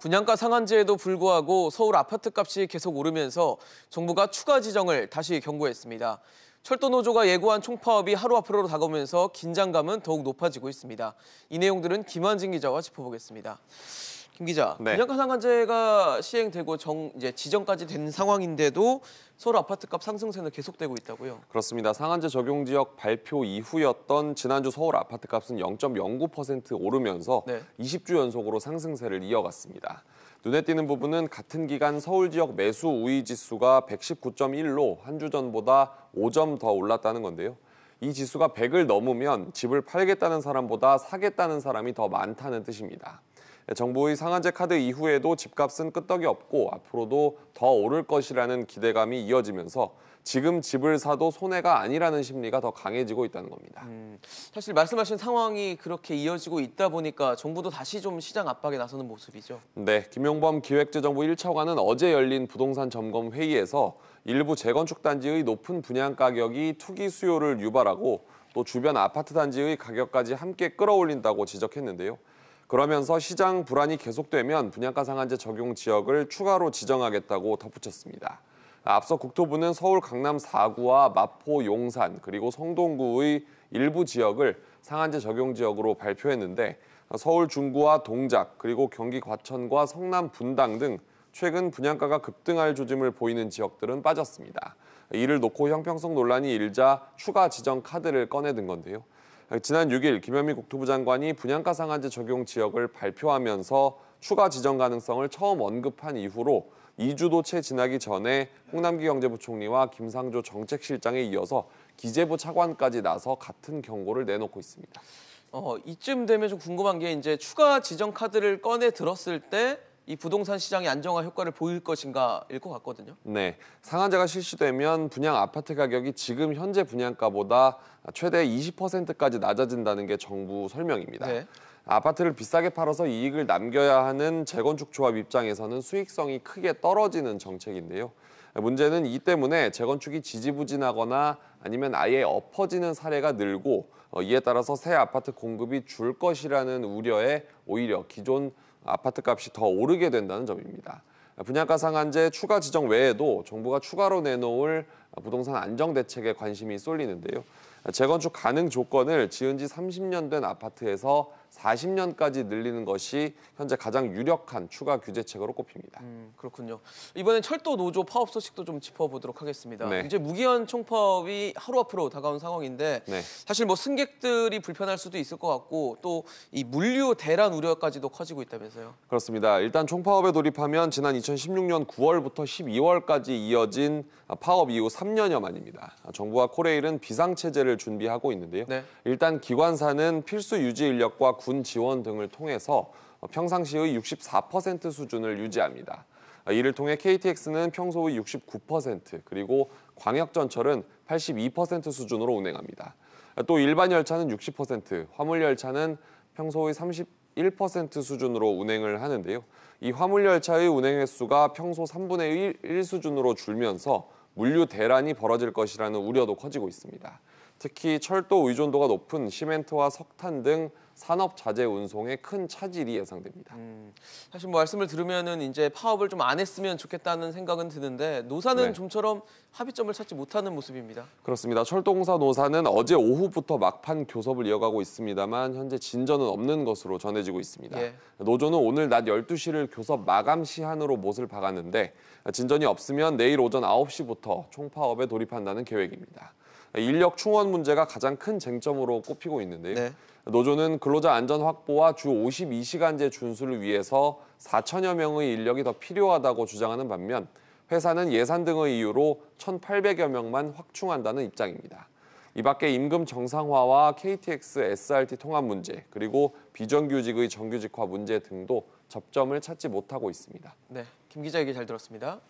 분양가 상한제에도 불구하고 서울 아파트값이 계속 오르면서 정부가 추가 지정을 다시 경고했습니다. 철도노조가 예고한 총파업이 하루 앞으로 다가오면서 긴장감은 더욱 높아지고 있습니다. 이 내용들은 김환진 기자와 짚어보겠습니다. 김 기자, 네. 분양가 상한제가 시행되고 정, 이제 지정까지 된 상황인데도 서울 아파트값 상승세는 계속되고 있다고요? 그렇습니다. 상한제 적용 지역 발표 이후였던 지난주 서울 아파트값은 0.09% 오르면서 네. 20주 연속으로 상승세를 이어갔습니다. 눈에 띄는 부분은 같은 기간 서울 지역 매수 우위 지수가 119.1로 한 주 전보다 5점 더 올랐다는 건데요. 이 지수가 100을 넘으면 집을 팔겠다는 사람보다 사겠다는 사람이 더 많다는 뜻입니다. 정부의 상한제 카드 이후에도 집값은 끄떡이 없고 앞으로도 더 오를 것이라는 기대감이 이어지면서 지금 집을 사도 손해가 아니라는 심리가 더 강해지고 있다는 겁니다. 음, 사실 말씀하신 상황이 그렇게 이어지고 있다 보니까 정부도 다시 좀 시장 압박에 나서는 모습이죠. 네, 김용범 기획재정부 1차관은 어제 열린 부동산 점검 회의에서 일부 재건축 단지의 높은 분양 가격이 투기 수요를 유발하고 또 주변 아파트 단지의 가격까지 함께 끌어올린다고 지적했는데요. 그러면서 시장 불안이 계속되면 분양가 상한제 적용 지역을 추가로 지정하겠다고 덧붙였습니다. 앞서 국토부는 서울 강남 4구와 마포 용산 그리고 성동구의 일부 지역을 상한제 적용 지역으로 발표했는데 서울 중구와 동작 그리고 경기 과천과 성남 분당 등 최근 분양가가 급등할 조짐을 보이는 지역들은 빠졌습니다. 이를 놓고 형평성 논란이 일자 추가 지정 카드를 꺼내든 건데요. 지난 6일 김현미 국토부 장관이 분양가 상한제 적용 지역을 발표하면서 추가 지정 가능성을 처음 언급한 이후로 2주도 채 지나기 전에 홍남기 경제부총리와 김상조 정책실장에 이어서 기재부 차관까지 나서 같은 경고를 내놓고 있습니다. 어, 이쯤 되면 좀 궁금한 게 이제 추가 지정 카드를 꺼내 들었을 때이 부동산 시장의 안정화 효과를 보일 것인가일 것 같거든요. 네, 상한제가 실시되면 분양 아파트 가격이 지금 현재 분양가보다 최대 20%까지 낮아진다는 게 정부 설명입니다. 네. 아파트를 비싸게 팔아서 이익을 남겨야 하는 재건축 조합 입장에서는 수익성이 크게 떨어지는 정책인데요. 문제는 이 때문에 재건축이 지지부진하거나 아니면 아예 엎어지는 사례가 늘고 어, 이에 따라서 새 아파트 공급이 줄 것이라는 우려에 오히려 기존 아파트 값이 더 오르게 된다는 점입니다. 분양가 상한제 추가 지정 외에도 정부가 추가로 내놓을 부동산 안정 대책에 관심이 쏠리는데요. 재건축 가능 조건을 지은 지 30년 된 아파트에서 40년까지 늘리는 것이 현재 가장 유력한 추가 규제책으로 꼽힙니다. 음, 그렇군요. 이번엔 철도 노조 파업 소식도 좀 짚어보도록 하겠습니다. 네. 이제 무기한 총파업이 하루 앞으로 다가온 상황인데 네. 사실 뭐 승객들이 불편할 수도 있을 것 같고 또 이 물류 대란 우려까지도 커지고 있다면서요. 그렇습니다. 일단 총파업에 돌입하면 지난 2016년 9월부터 12월까지 이어진 파업 이후 3년여 만입니다. 정부와 코레일은 비상체제를 사례를 준비하고 있는데요. 네. 일단 기관사는 필수 유지 인력과 군 지원 등을 통해서 평상시의 64% 수준을 유지합니다. 이를 통해 KTX는 평소의 69% 그리고 광역전철은 82% 수준으로 운행합니다. 또 일반 열차는 60%, 화물 열차는 평소의 31% 수준으로 운행을 하는데요. 이 화물 열차의 운행 횟수가 평소 3분의 1, 1 수준으로 줄면서 물류 대란이 벌어질 것이라는 우려도 커지고 있습니다. 특히 철도 의존도가 높은 시멘트와 석탄 등 산업 자재 운송에 큰 차질이 예상됩니다. 음, 사실 뭐 말씀을 들으면은 이제 파업을 좀 안 했으면 좋겠다는 생각은 드는데 노사는 네. 좀처럼 합의점을 찾지 못하는 모습입니다. 그렇습니다. 철도공사 노사는 어제 오후부터 막판 교섭을 이어가고 있습니다만 현재 진전은 없는 것으로 전해지고 있습니다. 예. 노조는 오늘 낮 12시를 교섭 마감 시한으로 못을 박았는데 진전이 없으면 내일 오전 9시부터 총파업에 돌입한다는 계획입니다. 인력 충원 문제가 가장 큰 쟁점으로 꼽히고 있는데요. 네. 노조는 근로자 안전 확보와 주 52시간제 준수를 위해서 4천여 명의 인력이 더 필요하다고 주장하는 반면 회사는 예산 등의 이유로 1,800여 명만 확충한다는 입장입니다. 이 밖에 임금 정상화와 KTX SRT 통합 문제, 그리고 비정규직의 정규직화 문제 등도 접점을 찾지 못하고 있습니다. 네, 김 기자 얘기 잘 들었습니다.